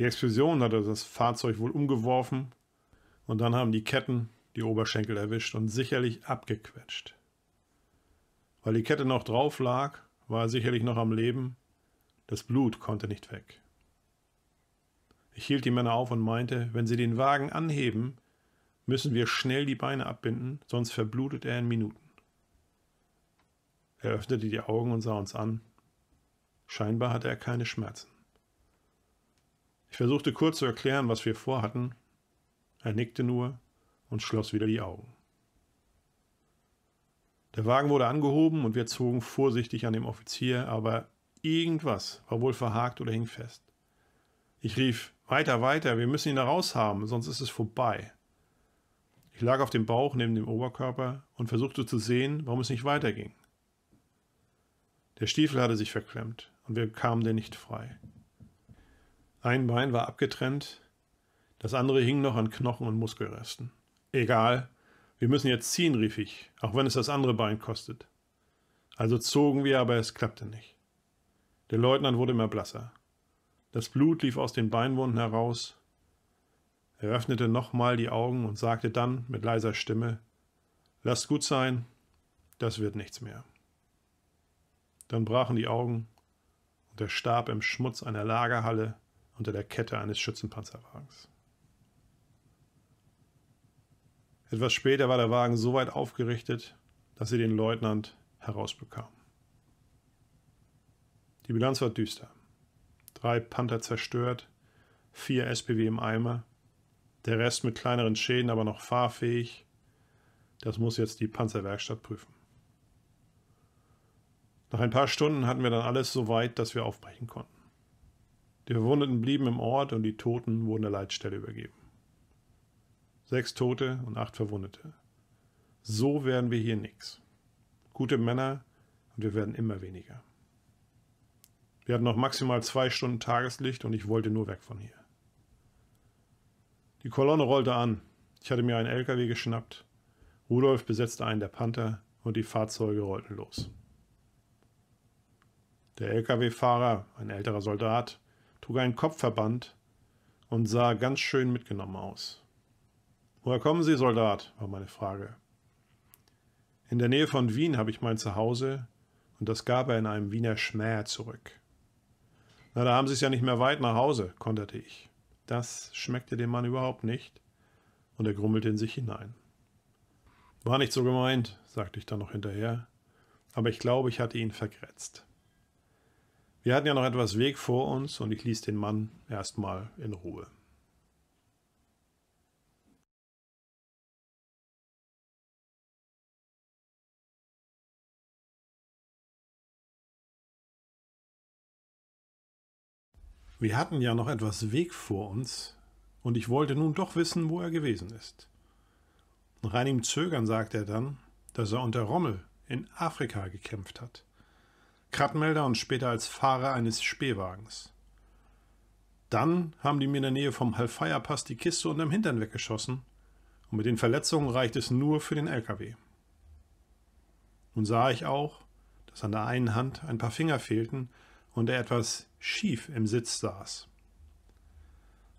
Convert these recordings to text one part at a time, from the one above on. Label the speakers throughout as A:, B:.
A: Die Explosion hatte das Fahrzeug wohl umgeworfen und dann haben die Ketten die Oberschenkel erwischt und sicherlich abgequetscht. Weil die Kette noch drauf lag, war er sicherlich noch am Leben. Das Blut konnte nicht weg. Ich hielt die Männer auf und meinte, wenn sie den Wagen anheben, müssen wir schnell die Beine abbinden, sonst verblutet er in Minuten. Er öffnete die Augen und sah uns an. Scheinbar hatte er keine Schmerzen. Ich versuchte kurz zu erklären, was wir vorhatten. Er nickte nur und schloss wieder die Augen. Der Wagen wurde angehoben und wir zogen vorsichtig an dem Offizier, aber irgendwas war wohl verhakt oder hing fest. Ich rief, weiter, weiter, wir müssen ihn da raushaben, sonst ist es vorbei. Ich lag auf dem Bauch neben dem Oberkörper und versuchte zu sehen, warum es nicht weiterging. Der Stiefel hatte sich verklemmt und wir kamen denn nicht frei. Ein Bein war abgetrennt, das andere hing noch an Knochen und Muskelresten. Egal, wir müssen jetzt ziehen, rief ich, auch wenn es das andere Bein kostet. Also zogen wir, aber es klappte nicht. Der Leutnant wurde immer blasser. Das Blut lief aus den Beinwunden heraus. Er öffnete nochmal die Augen und sagte dann mit leiser Stimme, Lasst gut sein, das wird nichts mehr. Dann brachen die Augen und er starb im Schmutz einer Lagerhalle unter der Kette eines Schützenpanzerwagens. Etwas später war der Wagen so weit aufgerichtet, dass sie den Leutnant herausbekam. Die Bilanz war düster. Drei Panther zerstört, vier SPW im Eimer, der Rest mit kleineren Schäden, aber noch fahrfähig. Das muss jetzt die Panzerwerkstatt prüfen. Nach ein paar Stunden hatten wir dann alles so weit, dass wir aufbrechen konnten. Die Verwundeten blieben im Ort und die Toten wurden der Leitstelle übergeben. Sechs Tote und acht Verwundete. So werden wir hier nichts. Gute Männer und wir werden immer weniger. Wir hatten noch maximal zwei Stunden Tageslicht und ich wollte nur weg von hier. Die Kolonne rollte an. Ich hatte mir einen LKW geschnappt. Rudolf besetzte einen der Panther und die Fahrzeuge rollten los. Der LKW-Fahrer, ein älterer Soldat, trug einen Kopfverband und sah ganz schön mitgenommen aus. Woher kommen Sie, Soldat? war meine Frage. In der Nähe von Wien habe ich mein Zuhause und das gab er in einem Wiener Schmäh zurück. Na, da haben Sie es ja nicht mehr weit nach Hause, konterte ich. Das schmeckte dem Mann überhaupt nicht und er grummelte in sich hinein. War nicht so gemeint, sagte ich dann noch hinterher, aber ich glaube, ich hatte ihn vergrätzt. Wir hatten ja noch etwas Weg vor uns und ich ließ den Mann erstmal in Ruhe. Wir hatten ja noch etwas Weg vor uns, und ich wollte nun doch wissen, wo er gewesen ist. Nach einigem Zögern sagte er dann, dass er unter Rommel in Afrika gekämpft hat. Krattmelder und später als Fahrer eines Spähwagens. Dann haben die mir in der Nähe vom Halfaya Pass die Kiste unterm Hintern weggeschossen und mit den Verletzungen reicht es nur für den LKW. Nun sah ich auch, dass an der einen Hand ein paar Finger fehlten und er etwas schief im Sitz saß.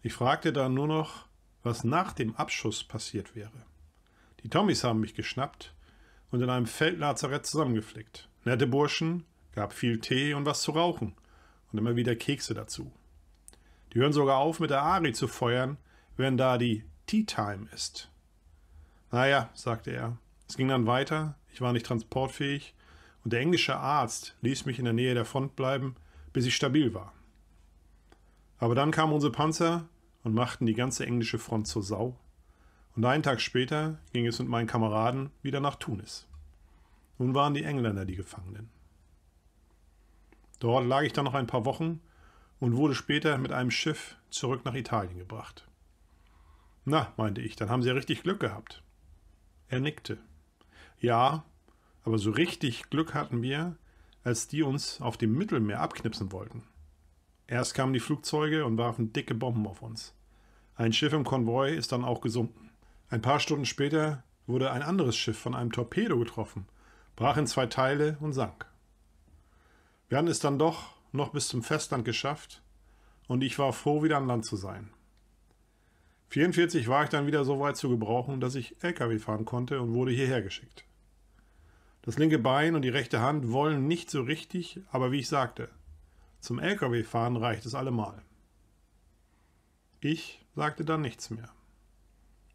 A: Ich fragte dann nur noch, was nach dem Abschuss passiert wäre. Die Tommys haben mich geschnappt und in einem Feldlazarett zusammengeflickt. Nette Burschen, gab viel Tee und was zu rauchen und immer wieder Kekse dazu. Die hören sogar auf, mit der Ari zu feuern, wenn da die Tea Time ist. Naja, sagte er. Es ging dann weiter, ich war nicht transportfähig und der englische Arzt ließ mich in der Nähe der Front bleiben, bis ich stabil war. Aber dann kamen unsere Panzer und machten die ganze englische Front zur Sau. Und einen Tag später ging es mit meinen Kameraden wieder nach Tunis. Nun waren die Engländer die Gefangenen. Dort lag ich dann noch ein paar Wochen und wurde später mit einem Schiff zurück nach Italien gebracht. Na, meinte ich, dann haben Sie ja richtig Glück gehabt. Er nickte. Ja, aber so richtig Glück hatten wir, als die uns auf dem Mittelmeer abknipsen wollten. Erst kamen die Flugzeuge und warfen dicke Bomben auf uns. Ein Schiff im Konvoi ist dann auch gesunken. Ein paar Stunden später wurde ein anderes Schiff von einem Torpedo getroffen, brach in zwei Teile und sank. Wir hatten es dann doch noch bis zum Festland geschafft und ich war froh, wieder an Land zu sein. 44 war ich dann wieder so weit zu gebrauchen, dass ich LKW fahren konnte und wurde hierher geschickt. Das linke Bein und die rechte Hand wollen nicht so richtig, aber wie ich sagte, zum LKW-Fahren reicht es allemal. Ich sagte dann nichts mehr.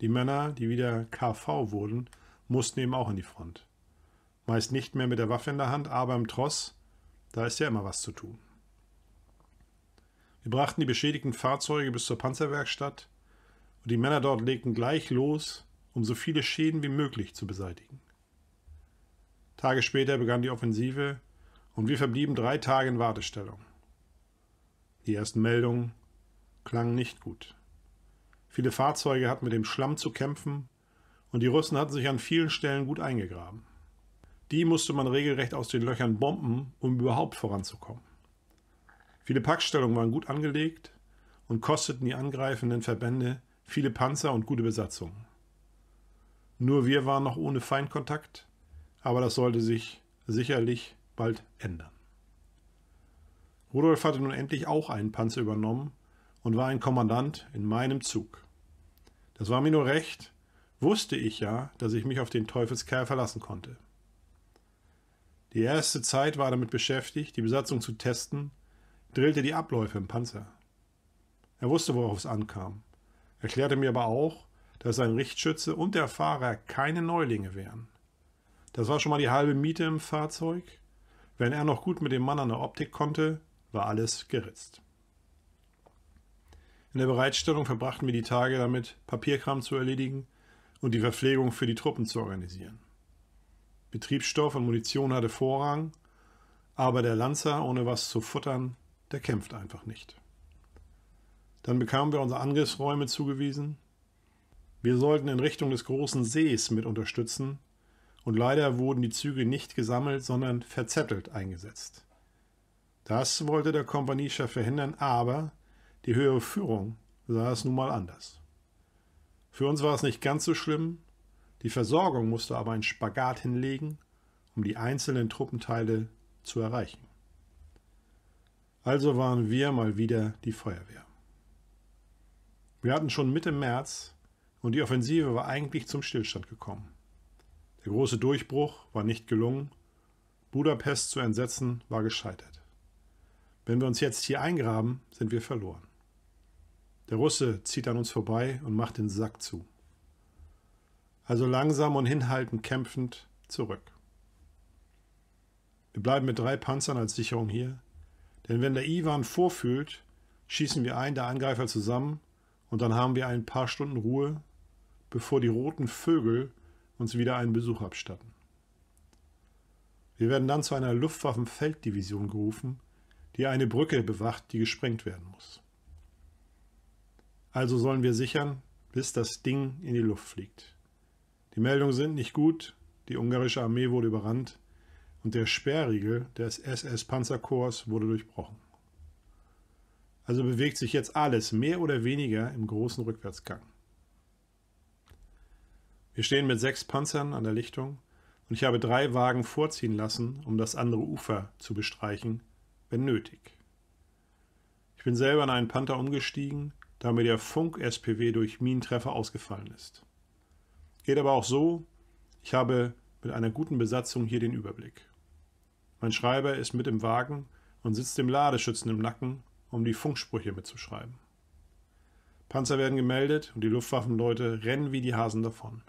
A: Die Männer, die wieder KV wurden, mussten eben auch in die Front. Meist nicht mehr mit der Waffe in der Hand, aber im Tross da ist ja immer was zu tun. Wir brachten die beschädigten Fahrzeuge bis zur Panzerwerkstatt und die Männer dort legten gleich los, um so viele Schäden wie möglich zu beseitigen. Tage später begann die Offensive und wir verblieben drei Tage in Wartestellung. Die ersten Meldungen klangen nicht gut. Viele Fahrzeuge hatten mit dem Schlamm zu kämpfen und die Russen hatten sich an vielen Stellen gut eingegraben. Die musste man regelrecht aus den Löchern bomben, um überhaupt voranzukommen. Viele Packstellungen waren gut angelegt und kosteten die angreifenden Verbände viele Panzer und gute Besatzungen. Nur wir waren noch ohne Feindkontakt, aber das sollte sich sicherlich bald ändern. Rudolf hatte nun endlich auch einen Panzer übernommen und war ein Kommandant in meinem Zug. Das war mir nur recht, wusste ich ja, dass ich mich auf den Teufelskerl verlassen konnte. Die erste Zeit war er damit beschäftigt, die Besatzung zu testen, drillte die Abläufe im Panzer. Er wusste, worauf es ankam, erklärte mir aber auch, dass sein Richtschütze und der Fahrer keine Neulinge wären. Das war schon mal die halbe Miete im Fahrzeug. Wenn er noch gut mit dem Mann an der Optik konnte, war alles geritzt. In der Bereitstellung verbrachten wir die Tage damit, Papierkram zu erledigen und die Verpflegung für die Truppen zu organisieren. Betriebsstoff und Munition hatte Vorrang, aber der Lanzer, ohne was zu futtern, der kämpft einfach nicht. Dann bekamen wir unsere Angriffsräume zugewiesen. Wir sollten in Richtung des großen Sees mit unterstützen und leider wurden die Züge nicht gesammelt, sondern verzettelt eingesetzt. Das wollte der Kompaniechef verhindern, aber die höhere Führung sah es nun mal anders. Für uns war es nicht ganz so schlimm, die Versorgung musste aber einen Spagat hinlegen, um die einzelnen Truppenteile zu erreichen. Also waren wir mal wieder die Feuerwehr. Wir hatten schon Mitte März und die Offensive war eigentlich zum Stillstand gekommen. Der große Durchbruch war nicht gelungen, Budapest zu entsetzen war gescheitert. Wenn wir uns jetzt hier eingraben, sind wir verloren. Der Russe zieht an uns vorbei und macht den Sack zu also langsam und hinhaltend kämpfend, zurück. Wir bleiben mit drei Panzern als Sicherung hier, denn wenn der Iwan vorfühlt, schießen wir einen der Angreifer zusammen und dann haben wir ein paar Stunden Ruhe, bevor die roten Vögel uns wieder einen Besuch abstatten. Wir werden dann zu einer Luftwaffenfelddivision gerufen, die eine Brücke bewacht, die gesprengt werden muss. Also sollen wir sichern, bis das Ding in die Luft fliegt. Die Meldungen sind nicht gut, die ungarische Armee wurde überrannt und der Sperrriegel des SS-Panzerkorps wurde durchbrochen. Also bewegt sich jetzt alles mehr oder weniger im großen Rückwärtsgang. Wir stehen mit sechs Panzern an der Lichtung und ich habe drei Wagen vorziehen lassen, um das andere Ufer zu bestreichen, wenn nötig. Ich bin selber in einen Panther umgestiegen, da mir der Funk-SPW durch Minentreffer ausgefallen ist. Geht aber auch so, ich habe mit einer guten Besatzung hier den Überblick. Mein Schreiber ist mit im Wagen und sitzt dem Ladeschützen im Nacken, um die Funksprüche mitzuschreiben. Panzer werden gemeldet und die Luftwaffenleute rennen wie die Hasen davon.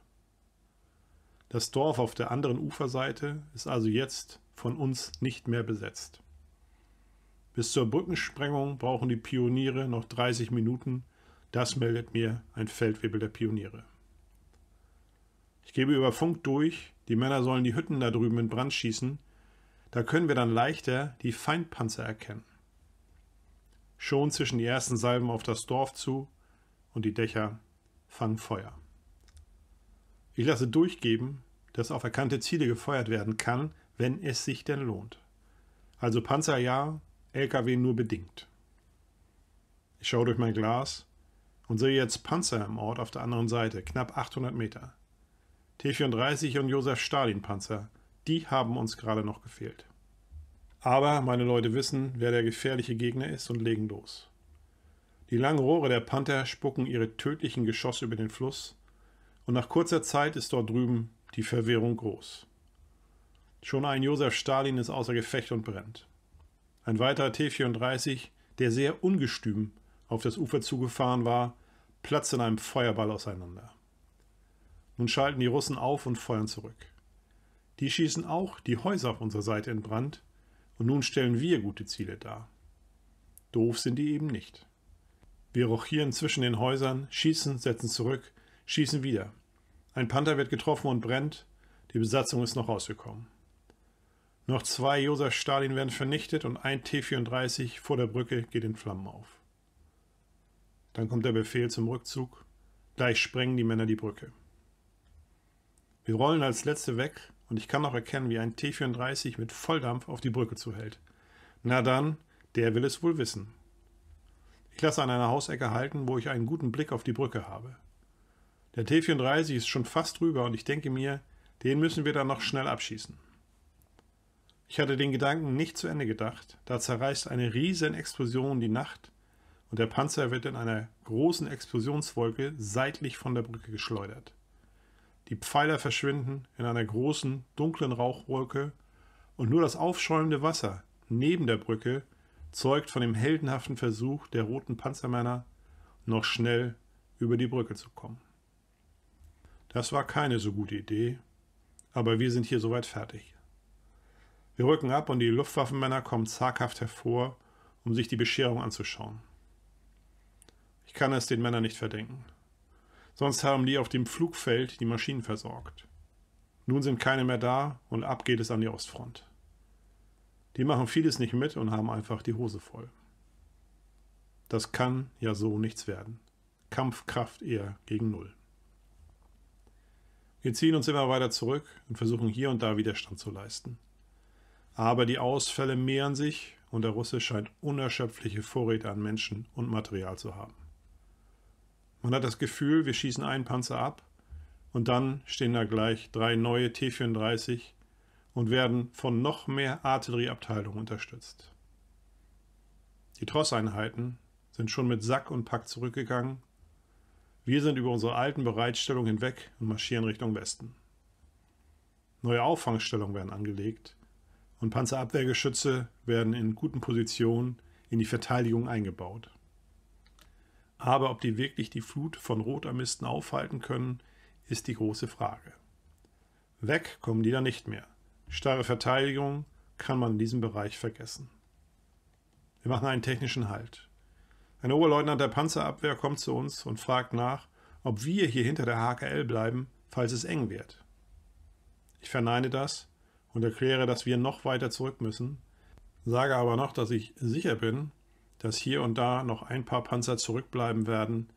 A: Das Dorf auf der anderen Uferseite ist also jetzt von uns nicht mehr besetzt. Bis zur Brückensprengung brauchen die Pioniere noch 30 Minuten. Das meldet mir ein Feldwebel der Pioniere. Ich gebe über Funk durch, die Männer sollen die Hütten da drüben in Brand schießen, da können wir dann leichter die Feindpanzer erkennen. Schon zwischen die ersten Salben auf das Dorf zu und die Dächer fangen Feuer. Ich lasse durchgeben, dass auf erkannte Ziele gefeuert werden kann, wenn es sich denn lohnt. Also Panzer ja, LKW nur bedingt. Ich schaue durch mein Glas und sehe jetzt Panzer im Ort auf der anderen Seite, knapp 800 Meter. T-34 und Josef Stalin Panzer. Die haben uns gerade noch gefehlt. Aber meine Leute wissen, wer der gefährliche Gegner ist und legen los. Die langen Rohre der Panther spucken ihre tödlichen Geschosse über den Fluss und nach kurzer Zeit ist dort drüben die Verwirrung groß. Schon ein Josef Stalin ist außer Gefecht und brennt. Ein weiterer T-34, der sehr ungestüm auf das Ufer zugefahren war, platzt in einem Feuerball auseinander. Nun schalten die Russen auf und feuern zurück. Die schießen auch die Häuser auf unserer Seite in Brand und nun stellen wir gute Ziele dar. Doof sind die eben nicht. Wir rochieren zwischen den Häusern, schießen, setzen zurück, schießen wieder. Ein Panther wird getroffen und brennt, die Besatzung ist noch rausgekommen. Noch zwei Josef Stalin werden vernichtet und ein T-34 vor der Brücke geht in Flammen auf. Dann kommt der Befehl zum Rückzug. Gleich sprengen die Männer die Brücke. Wir rollen als letzte weg und ich kann noch erkennen, wie ein T-34 mit Volldampf auf die Brücke zuhält. Na dann, der will es wohl wissen. Ich lasse an einer Hausecke halten, wo ich einen guten Blick auf die Brücke habe. Der T-34 ist schon fast drüber und ich denke mir, den müssen wir dann noch schnell abschießen. Ich hatte den Gedanken nicht zu Ende gedacht, da zerreißt eine riesen Explosion die Nacht und der Panzer wird in einer großen Explosionswolke seitlich von der Brücke geschleudert. Die Pfeiler verschwinden in einer großen, dunklen Rauchwolke und nur das aufschäumende Wasser neben der Brücke zeugt von dem heldenhaften Versuch der roten Panzermänner, noch schnell über die Brücke zu kommen. Das war keine so gute Idee, aber wir sind hier soweit fertig. Wir rücken ab und die Luftwaffenmänner kommen zaghaft hervor, um sich die Bescherung anzuschauen. Ich kann es den Männern nicht verdenken. Sonst haben die auf dem Flugfeld die Maschinen versorgt. Nun sind keine mehr da und ab geht es an die Ostfront. Die machen vieles nicht mit und haben einfach die Hose voll. Das kann ja so nichts werden. Kampfkraft eher gegen Null. Wir ziehen uns immer weiter zurück und versuchen hier und da Widerstand zu leisten. Aber die Ausfälle mehren sich und der Russe scheint unerschöpfliche Vorräte an Menschen und Material zu haben. Man hat das Gefühl, wir schießen einen Panzer ab und dann stehen da gleich drei neue T-34 und werden von noch mehr Artillerieabteilungen unterstützt. Die Trosseinheiten sind schon mit Sack und Pack zurückgegangen. Wir sind über unsere alten Bereitstellungen hinweg und marschieren Richtung Westen. Neue Auffangstellungen werden angelegt und Panzerabwehrgeschütze werden in guten Positionen in die Verteidigung eingebaut. Aber ob die wirklich die Flut von Rotarmisten aufhalten können, ist die große Frage. Weg kommen die dann nicht mehr. Starre Verteidigung kann man in diesem Bereich vergessen. Wir machen einen technischen Halt. Ein Oberleutnant der Panzerabwehr kommt zu uns und fragt nach, ob wir hier hinter der HKL bleiben, falls es eng wird. Ich verneine das und erkläre, dass wir noch weiter zurück müssen, sage aber noch, dass ich sicher bin, dass hier und da noch ein paar Panzer zurückbleiben werden,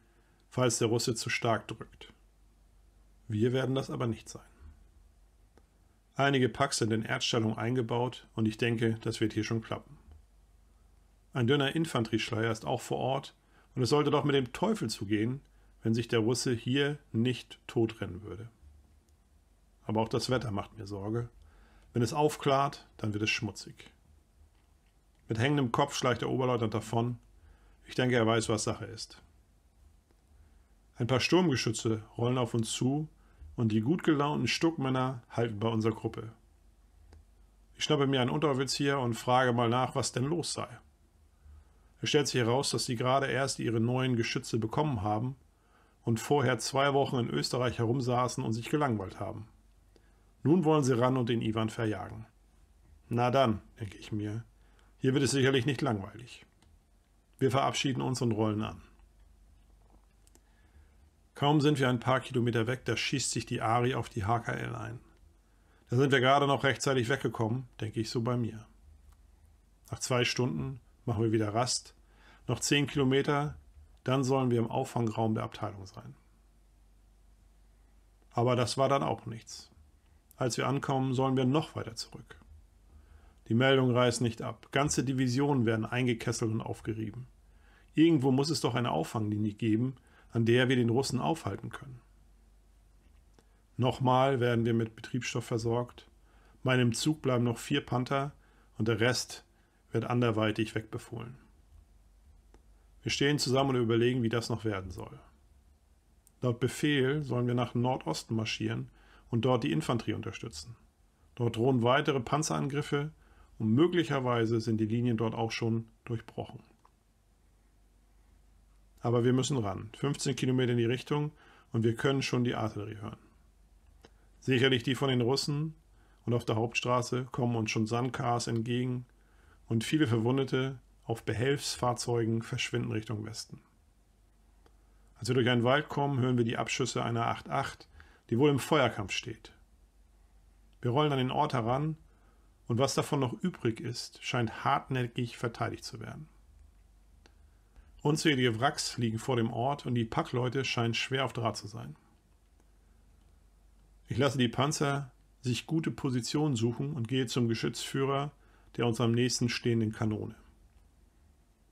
A: falls der Russe zu stark drückt. Wir werden das aber nicht sein. Einige Packs sind in Erdstellung eingebaut und ich denke, das wird hier schon klappen. Ein dünner Infanterieschleier ist auch vor Ort und es sollte doch mit dem Teufel zugehen, wenn sich der Russe hier nicht totrennen würde. Aber auch das Wetter macht mir Sorge. Wenn es aufklart, dann wird es schmutzig. Mit hängendem Kopf schleicht der Oberleutnant davon. Ich denke, er weiß, was Sache ist. Ein paar Sturmgeschütze rollen auf uns zu und die gut gelaunten Stuckmänner halten bei unserer Gruppe. Ich schnappe mir einen Unteroffizier und frage mal nach, was denn los sei. Es stellt sich heraus, dass sie gerade erst ihre neuen Geschütze bekommen haben und vorher zwei Wochen in Österreich herumsaßen und sich gelangweilt haben. Nun wollen sie ran und den Ivan verjagen. Na dann, denke ich mir, hier wird es sicherlich nicht langweilig. Wir verabschieden uns und rollen an. Kaum sind wir ein paar Kilometer weg, da schießt sich die Ari auf die HKL ein. Da sind wir gerade noch rechtzeitig weggekommen, denke ich so bei mir. Nach zwei Stunden machen wir wieder Rast, noch zehn Kilometer, dann sollen wir im Auffangraum der Abteilung sein. Aber das war dann auch nichts. Als wir ankommen, sollen wir noch weiter zurück. Die Meldungen reißen nicht ab. Ganze Divisionen werden eingekesselt und aufgerieben. Irgendwo muss es doch eine Auffanglinie geben, an der wir den Russen aufhalten können. Nochmal werden wir mit Betriebsstoff versorgt. Meinem Zug bleiben noch vier Panther und der Rest wird anderweitig wegbefohlen. Wir stehen zusammen und überlegen, wie das noch werden soll. Laut Befehl sollen wir nach Nordosten marschieren und dort die Infanterie unterstützen. Dort drohen weitere Panzerangriffe und möglicherweise sind die Linien dort auch schon durchbrochen. Aber wir müssen ran. 15 Kilometer in die Richtung und wir können schon die Artillerie hören. Sicherlich die von den Russen und auf der Hauptstraße kommen uns schon Sandkars entgegen und viele Verwundete auf Behelfsfahrzeugen verschwinden Richtung Westen. Als wir durch einen Wald kommen, hören wir die Abschüsse einer 8.8, die wohl im Feuerkampf steht. Wir rollen an den Ort heran und was davon noch übrig ist, scheint hartnäckig verteidigt zu werden. Unzählige Wracks liegen vor dem Ort und die Packleute scheinen schwer auf Draht zu sein. Ich lasse die Panzer sich gute Positionen suchen und gehe zum Geschützführer der uns am nächsten stehenden Kanone.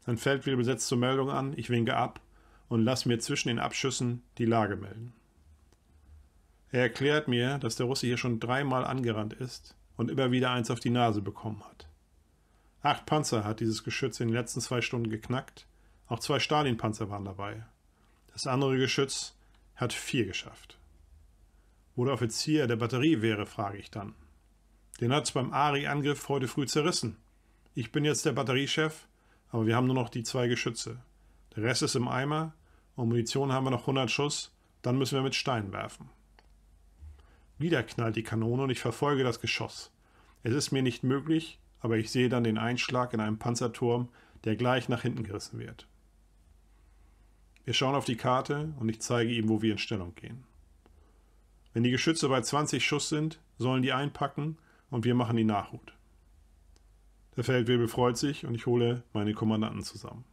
A: Sein Feldwebel setzt zur Meldung an, ich winke ab und lasse mir zwischen den Abschüssen die Lage melden. Er erklärt mir, dass der Russe hier schon dreimal angerannt ist und immer wieder eins auf die Nase bekommen hat. Acht Panzer hat dieses Geschütz in den letzten zwei Stunden geknackt, auch zwei Stalin-Panzer waren dabei. Das andere Geschütz hat vier geschafft. Wo der Offizier der Batterie wäre, frage ich dann. Den hat es beim Ari-Angriff heute früh zerrissen. Ich bin jetzt der Batteriechef, aber wir haben nur noch die zwei Geschütze. Der Rest ist im Eimer und Munition haben wir noch 100 Schuss, dann müssen wir mit Steinen werfen. Wieder knallt die Kanone und ich verfolge das Geschoss. Es ist mir nicht möglich, aber ich sehe dann den Einschlag in einem Panzerturm, der gleich nach hinten gerissen wird. Wir schauen auf die Karte und ich zeige ihm, wo wir in Stellung gehen. Wenn die Geschütze bei 20 Schuss sind, sollen die einpacken und wir machen die Nachhut. Der Feldwebel freut sich und ich hole meine Kommandanten zusammen.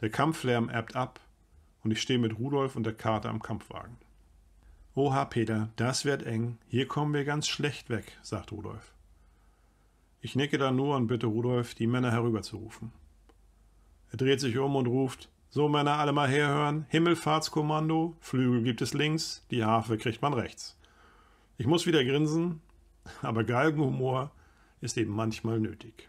A: Der Kampflärm erbt ab und ich stehe mit Rudolf und der Karte am Kampfwagen. Oha, Peter, das wird eng. Hier kommen wir ganz schlecht weg, sagt Rudolf. Ich nicke dann nur und bitte Rudolf, die Männer herüberzurufen. Er dreht sich um und ruft, so Männer, alle mal herhören, Himmelfahrtskommando, Flügel gibt es links, die Harfe kriegt man rechts. Ich muss wieder grinsen, aber Galgenhumor ist eben manchmal nötig.